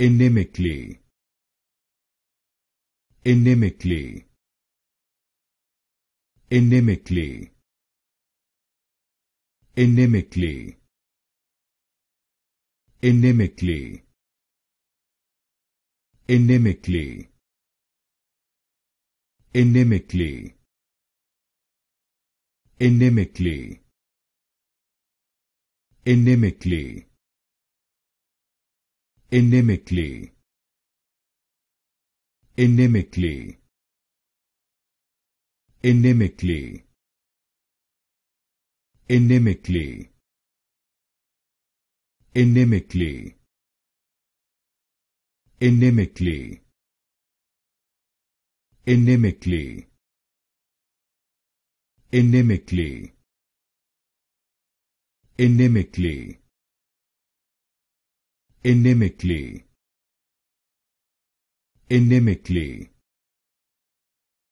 Inimically. Inimically. Inimically. Inimically. Inimically. Inimically. Inimically. Inimically. Inimically. Inimically. Inimically. Inimically. Inimically. Inimically. Inimically. Inimically. Inimically. Inimically. Inimically. Inimically.